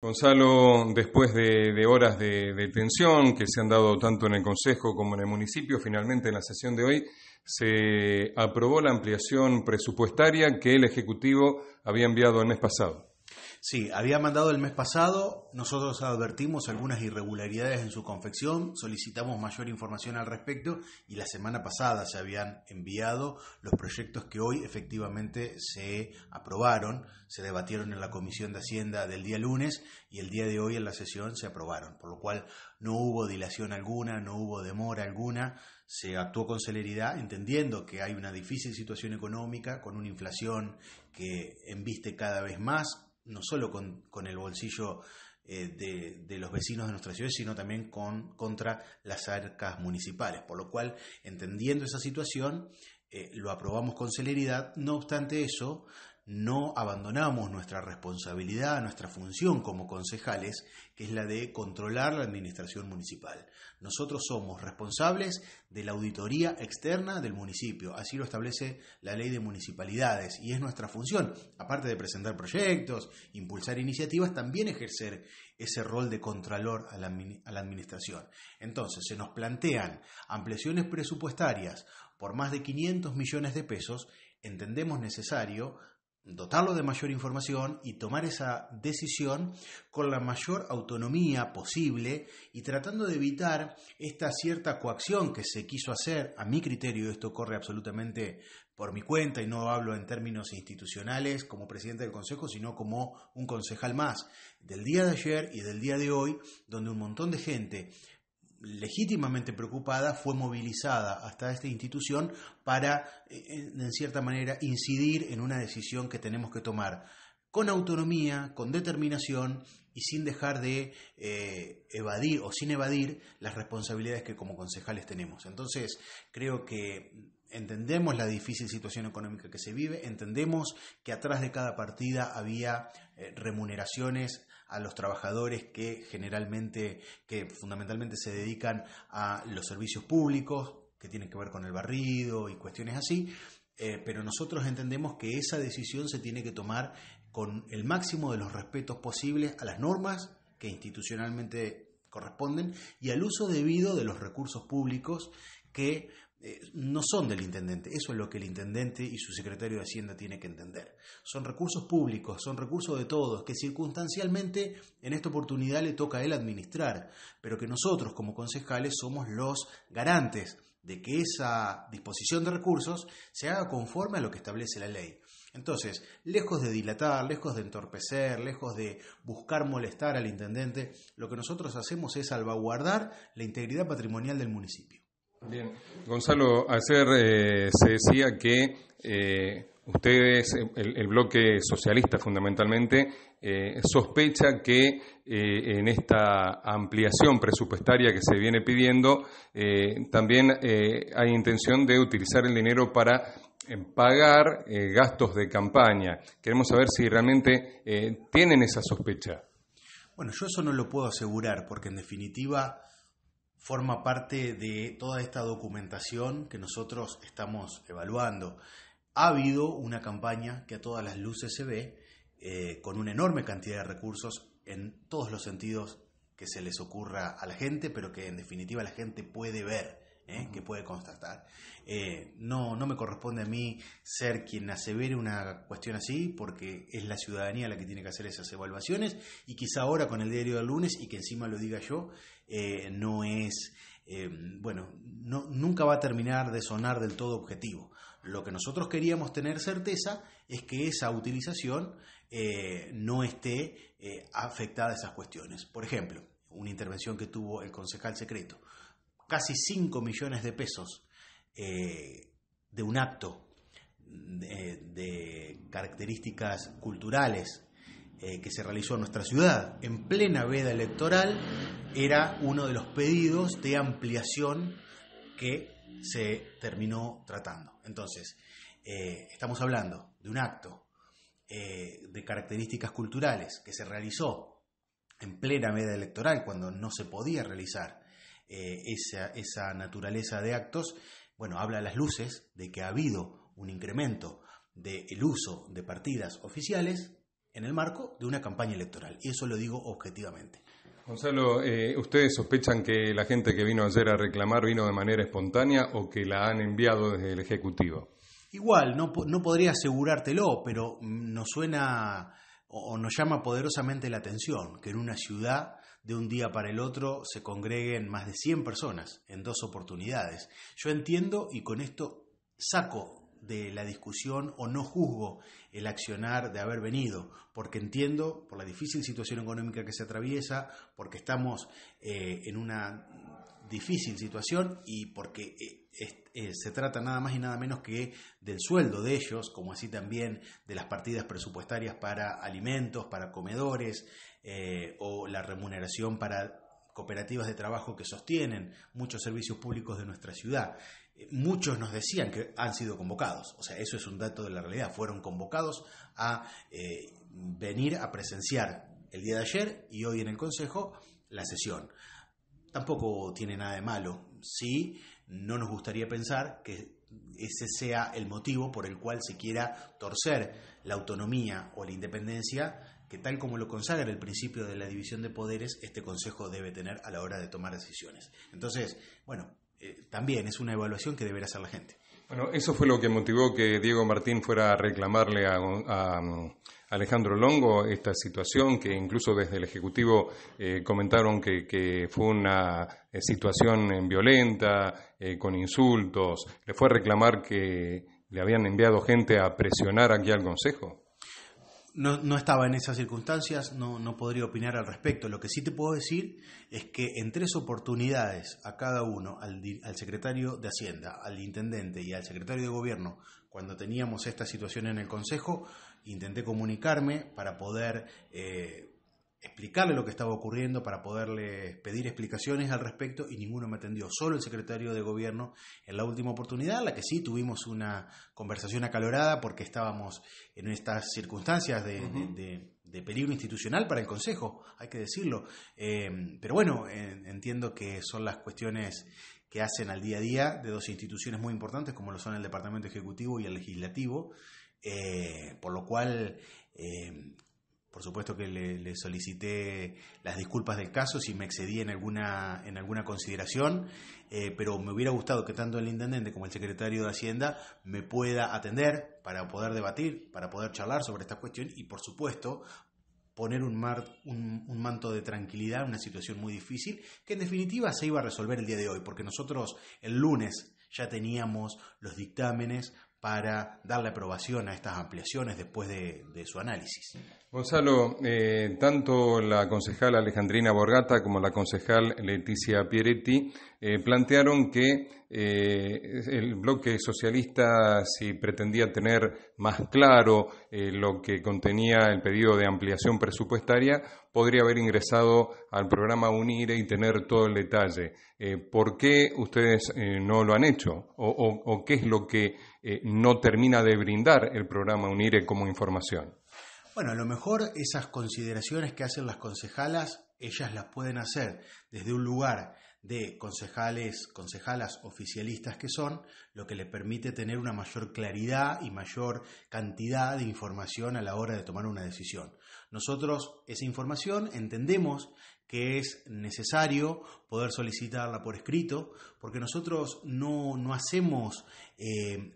Gonzalo, después de, horas de, de, tensión que se han dado tanto en el Consejo como en el municipio, finalmente en la sesión de hoy se aprobó la ampliación presupuestaria que el Ejecutivo había enviado el mes pasado. Sí, había mandado el mes pasado, nosotros advertimos algunas irregularidades en su confección, solicitamos mayor información al respecto y la semana pasada se habían enviado los proyectos que hoy efectivamente se aprobaron, se debatieron en la Comisión de Hacienda del día lunes y el día de hoy en la sesión se aprobaron, por lo cual no hubo dilación alguna, no hubo demora alguna, se actuó con celeridad, entendiendo que hay una difícil situación económica, con una inflación que embiste cada vez más, no solo con, el bolsillo eh, de, los vecinos de nuestra ciudad, sino también contra las arcas municipales. Por lo cual, entendiendo esa situación, eh, lo aprobamos con celeridad. No obstante eso, no abandonamos nuestra responsabilidad, nuestra función como concejales, que es la de controlar la administración municipal. Nosotros somos responsables de la auditoría externa del municipio, así lo establece la ley de municipalidades y es nuestra función, aparte de presentar proyectos, impulsar iniciativas, también ejercer ese rol de contralor a la, a la administración. Entonces, se nos plantean ampliaciones presupuestarias por más de 500 millones de pesos, entendemos necesario dotarlo de mayor información y tomar esa decisión con la mayor autonomía posible y tratando de evitar esta cierta coacción que se quiso hacer, a mi criterio esto corre absolutamente por mi cuenta y no hablo en términos institucionales como presidente del Consejo, sino como un concejal más del día de ayer y del día de hoy, donde un montón de gente legítimamente preocupada, fue movilizada hasta esta institución para, eh, en cierta manera, incidir en una decisión que tenemos que tomar con autonomía, con determinación y sin dejar de eh, evadir o sin evadir las responsabilidades que como concejales tenemos. Entonces, creo que entendemos la difícil situación económica que se vive, entendemos que atrás de cada partida había eh, remuneraciones a los trabajadores que generalmente, que fundamentalmente se dedican a los servicios públicos, que tienen que ver con el barrido y cuestiones así, eh, pero nosotros entendemos que esa decisión se tiene que tomar con el máximo de los respetos posibles a las normas que institucionalmente corresponden y al uso debido de los recursos públicos que eh, no son del intendente. Eso es lo que el intendente y su secretario de Hacienda tiene que entender. Son recursos públicos, son recursos de todos, que circunstancialmente en esta oportunidad le toca a él administrar, pero que nosotros como concejales somos los garantes de que esa disposición de recursos se haga conforme a lo que establece la ley. Entonces, lejos de dilatar, lejos de entorpecer, lejos de buscar molestar al intendente, lo que nosotros hacemos es salvaguardar la integridad patrimonial del municipio. Bien, Gonzalo, ayer eh, se decía que eh, Ustedes, el, bloque socialista fundamentalmente, eh, sospecha que eh, en esta ampliación presupuestaria que se viene pidiendo, eh, también hay intención de utilizar el dinero para pagar gastos de campaña. Queremos saber si realmente tienen esa sospecha. Bueno, yo eso no lo puedo asegurar porque en definitiva forma parte de toda esta documentación que nosotros estamos evaluando ha habido una campaña que a todas las luces se ve eh, con una enorme cantidad de recursos en todos los sentidos que se les ocurra a la gente, pero que en definitiva la gente puede ver, ¿eh? que puede constatar. Eh, no, no me corresponde a mí ser quien asevere una cuestión así, porque es la ciudadanía la que tiene que hacer esas evaluaciones, y quizá ahora con el diario del lunes, y que encima lo diga yo, no es, bueno, nunca va a terminar de sonar del todo objetivo. Lo que nosotros queríamos tener certeza es que esa utilización eh, no esté eh, afectada a esas cuestiones. Por ejemplo, una intervención que tuvo el concejal secreto, casi 5 millones de pesos eh, de un acto de características culturales que se realizó en nuestra ciudad en plena veda electoral era uno de los pedidos de ampliación que se terminó tratando. Entonces, eh, estamos hablando de un acto eh, de características culturales que se realizó en plena media electoral, cuando no se podía realizar eh, esa, naturaleza de actos, bueno, habla a las luces de que ha habido un incremento del uso de partidas oficiales en el marco de una campaña electoral. Y eso lo digo objetivamente. Gonzalo, eh, ¿ustedes sospechan que la gente que vino ayer a reclamar vino de manera espontánea o que la han enviado desde el Ejecutivo? Igual, no, podría asegurártelo, pero nos suena o, nos llama poderosamente la atención que en una ciudad de un día para el otro se congreguen más de 100 personas en dos oportunidades. Yo entiendo y con esto saco de la discusión o no juzgo el accionar de haber venido, porque entiendo por la difícil situación económica que se atraviesa, porque estamos eh, en una difícil situación y porque eh, eh, se trata nada más y nada menos que del sueldo de ellos, como así también de las partidas presupuestarias para alimentos, para comedores o la remuneración para cooperativas de trabajo que sostienen muchos servicios públicos de nuestra ciudad muchos nos decían que han sido convocados, o sea, eso es un dato de la realidad, fueron convocados a eh, venir a presenciar el día de ayer y hoy en el Consejo la sesión. Tampoco tiene nada de malo, sí, no nos gustaría pensar que ese sea el motivo por el cual se quiera torcer la autonomía o la independencia que tal como lo consagra el principio de la división de poderes, este Consejo debe tener a la hora de tomar decisiones. Entonces, bueno, eh, también es una evaluación que deberá hacer la gente. Bueno, eso fue lo que motivó que Diego Martín fuera a reclamarle a, um, Alejandro Longo esta situación, que incluso desde el Ejecutivo eh, comentaron que, fue una eh, situación violenta, con insultos. ¿Le fue a reclamar que le habían enviado gente a presionar aquí al Consejo? no, estaba en esas circunstancias, no, podría opinar al respecto. Lo que sí te puedo decir es que en tres oportunidades a cada uno, al, secretario de Hacienda, al intendente y al secretario de Gobierno, cuando teníamos esta situación en el Consejo, intenté comunicarme para poder eh, explicarle lo que estaba ocurriendo, para poderle pedir explicaciones al respecto y ninguno me atendió, solo el secretario de gobierno en la última oportunidad, en la que sí tuvimos una conversación acalorada porque estábamos en estas circunstancias de, peligro institucional para el Consejo, hay que decirlo. Eh, pero bueno, entiendo que son las cuestiones que hacen al día a día de dos instituciones muy importantes como lo son el Departamento Ejecutivo y el Legislativo, eh, por lo cual eh, por supuesto que le, solicité las disculpas del caso si me excedí en alguna, en alguna consideración, eh, pero me hubiera gustado que tanto el intendente como el secretario de Hacienda me pueda atender para poder debatir, para poder charlar sobre esta cuestión y, por supuesto, poner un, un, manto de tranquilidad una situación muy difícil que en definitiva se iba a resolver el día de hoy, porque nosotros el lunes ya teníamos los dictámenes para darle aprobación a estas ampliaciones después de, su análisis. Gonzalo, eh, tanto la concejal Alejandrina Borgata como la concejal Leticia Pieretti eh, plantearon que eh, el bloque socialista, si pretendía tener más claro lo que contenía el pedido de ampliación presupuestaria, podría haber ingresado al programa UNIRE y tener todo el detalle. ¿Por qué ustedes no lo han hecho? o qué es lo que eh, no termina de brindar el programa UNIRE como información. Bueno, a lo mejor esas consideraciones que hacen las concejalas, ellas las pueden hacer desde un lugar de concejales, concejalas oficialistas que son, lo que le permite tener una mayor claridad y mayor cantidad de información a la hora de tomar una decisión. Nosotros esa información entendemos que es necesario poder solicitarla por escrito, porque nosotros no, hacemos eh,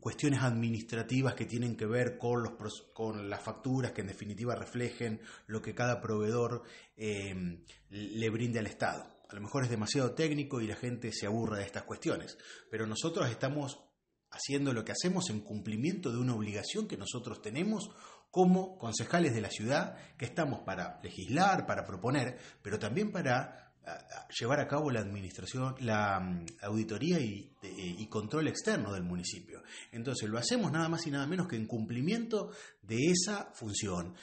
cuestiones administrativas que tienen que ver con, los, con las facturas que en definitiva reflejen lo que cada proveedor em, le brinde al Estado. A lo mejor es demasiado técnico y la gente se aburre de estas cuestiones, pero nosotros estamos haciendo lo que hacemos en cumplimiento de una obligación que nosotros tenemos como concejales de la ciudad, que estamos para legislar, para proponer, pero también para llevar a cabo la administración, la mm, auditoría eh, y, control externo del municipio. Entonces lo hacemos nada más y nada menos que en cumplimiento de esa función.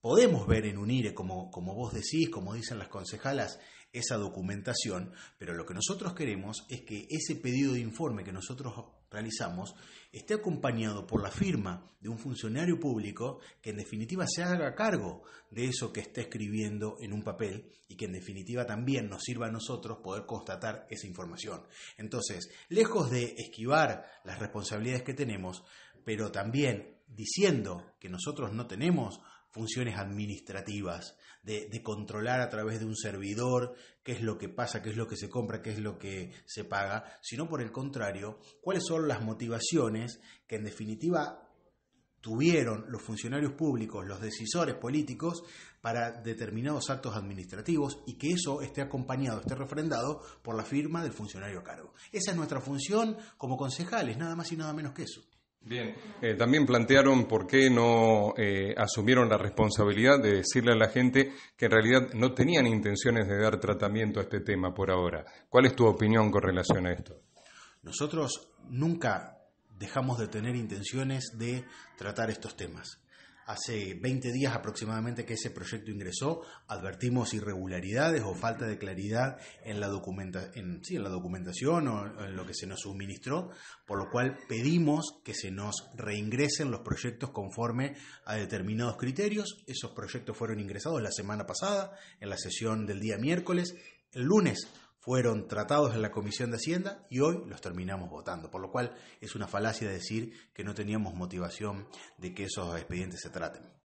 Podemos ver en UNIRE, como, como vos decís, como dicen las concejalas, esa documentación, pero lo que nosotros queremos es que ese pedido de informe que nosotros realizamos esté acompañado por la firma de un funcionario público que en definitiva se haga cargo de eso que está escribiendo en un papel y que en definitiva también nos sirva a nosotros poder constatar esa información. Entonces, lejos de esquivar las responsabilidades que tenemos, pero también diciendo que nosotros no tenemos, funciones administrativas, de, controlar a través de un servidor qué es lo que pasa, qué es lo que se compra, qué es lo que se paga, sino por el contrario, cuáles son las motivaciones que en definitiva tuvieron los funcionarios públicos, los decisores políticos para determinados actos administrativos y que eso esté acompañado, esté refrendado por la firma del funcionario a cargo. Esa es nuestra función como concejales, nada más y nada menos que eso. Bien, eh, también plantearon por qué no eh, asumieron la responsabilidad de decirle a la gente que en realidad no tenían intenciones de dar tratamiento a este tema por ahora. ¿Cuál es tu opinión con relación a esto? Nosotros nunca dejamos de tener intenciones de tratar estos temas. Hace 20 días aproximadamente que ese proyecto ingresó, advertimos irregularidades o falta de claridad en la, documenta en la documentación o en lo que se nos suministró, por lo cual pedimos que se nos reingresen los proyectos conforme a determinados criterios. Esos proyectos fueron ingresados la semana pasada, en la sesión del día miércoles. El lunes fueron tratados en la Comisión de Hacienda y hoy los terminamos votando, por lo cual es una falacia decir que no teníamos motivación de que esos expedientes se traten.